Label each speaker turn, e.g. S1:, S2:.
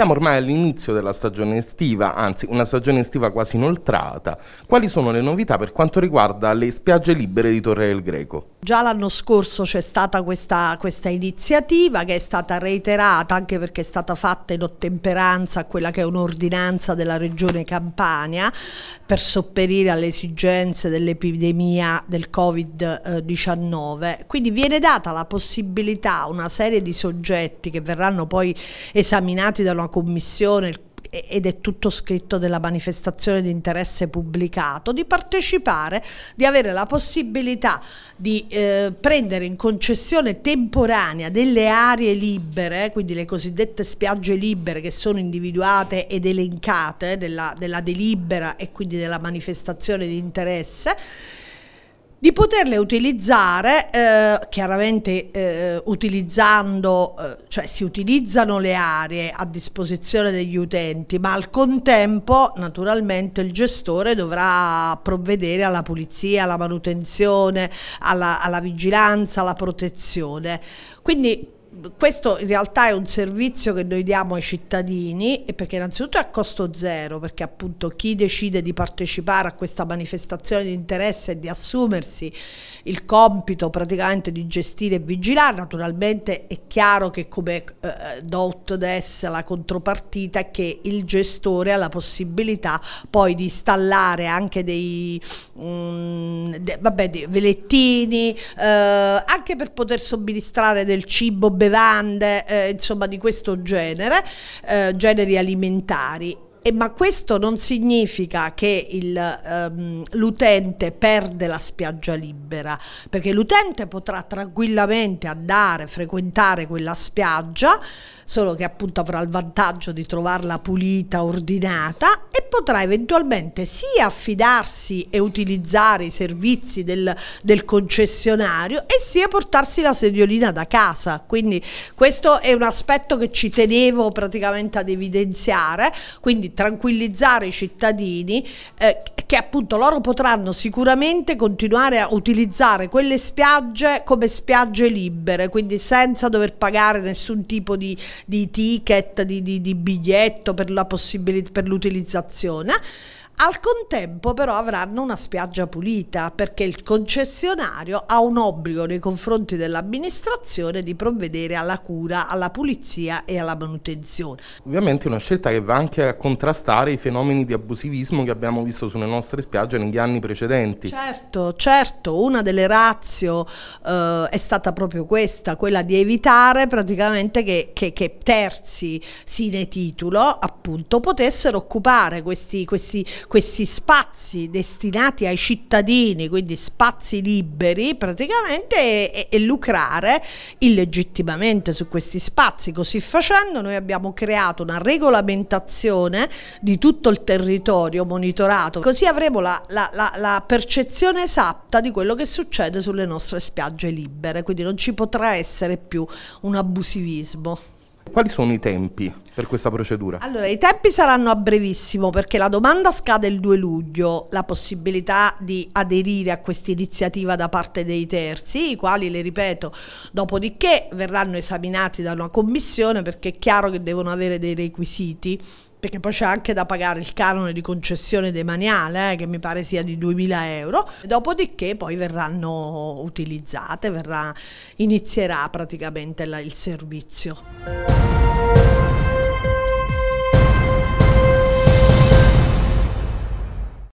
S1: Siamo ormai all'inizio della stagione estiva, anzi una stagione estiva quasi inoltrata. Quali sono le novità per quanto riguarda le spiagge libere di Torre del Greco?
S2: Già l'anno scorso c'è stata questa, questa, iniziativa che è stata reiterata anche perché è stata fatta in ottemperanza a quella che è un'ordinanza della regione Campania per sopperire alle esigenze dell'epidemia del Covid-19. Quindi viene data la possibilità a una serie di soggetti che verranno poi esaminati da una commissione ed è tutto scritto della manifestazione di interesse pubblicato, di partecipare, di avere la possibilità di eh, prendere in concessione temporanea delle aree libere, quindi le cosiddette spiagge libere che sono individuate ed elencate della, della delibera e quindi della manifestazione di interesse di poterle utilizzare, eh, chiaramente eh, utilizzando, eh, cioè si utilizzano le aree a disposizione degli utenti, ma al contempo naturalmente il gestore dovrà provvedere alla pulizia, alla manutenzione, alla, alla vigilanza, alla protezione. Quindi questo in realtà è un servizio che noi diamo ai cittadini perché innanzitutto è a costo zero perché appunto chi decide di partecipare a questa manifestazione di interesse e di assumersi il compito praticamente di gestire e vigilare naturalmente è chiaro che come eh, DOT DES la contropartita è che il gestore ha la possibilità poi di installare anche dei, mh, mm, de, vabbè, dei velettini eh, anche per poter somministrare del cibo bevande, eh, insomma di questo genere, eh, generi alimentari. E, eh, ma questo non significa che ehm, l'utente um, perde la spiaggia libera, perché l'utente potrà tranquillamente andare, frequentare quella spiaggia, solo che appunto avrà il vantaggio di trovarla pulita, ordinata e potrà eventualmente sia affidarsi e utilizzare i servizi del, del concessionario e sia portarsi la sediolina da casa. Quindi questo è un aspetto che ci tenevo praticamente ad evidenziare. Quindi quindi tranquillizzare i cittadini eh, che appunto loro potranno sicuramente continuare a utilizzare quelle spiagge come spiagge libere, quindi senza dover pagare nessun tipo di, di ticket, di, di, di biglietto per l'utilizzazione al contempo però avranno una spiaggia pulita perché il concessionario ha un obbligo nei confronti dell'amministrazione di provvedere alla cura, alla pulizia e alla manutenzione.
S1: Ovviamente una scelta che va anche a contrastare i fenomeni di abusivismo che abbiamo visto sulle nostre spiagge negli anni precedenti.
S2: Certo, certo, una delle razio eh, è stata proprio questa, quella di evitare praticamente che, che, che terzi sine titolo appunto potessero occupare questi, questi questi spazi destinati ai cittadini, quindi spazi liberi praticamente, e, e lucrare illegittimamente su questi spazi. Così facendo noi abbiamo creato una regolamentazione di tutto il territorio monitorato, così avremo la, la, la, la percezione esatta di quello che succede sulle nostre spiagge libere, quindi non ci potrà essere più un abusivismo. Quali
S1: sono i tempi per questa procedura?
S2: Allora, i tempi saranno a brevissimo perché la domanda scade il 2 luglio, la possibilità di aderire a questa iniziativa da parte dei terzi, i quali, le ripeto, dopodiché verranno esaminati da una commissione perché è chiaro che devono avere dei requisiti perché poi c'è anche da pagare il canone di concessione demaniale eh, che mi pare sia di 2000 euro dopodiché poi verranno utilizzate verrà, inizierà praticamente la, il servizio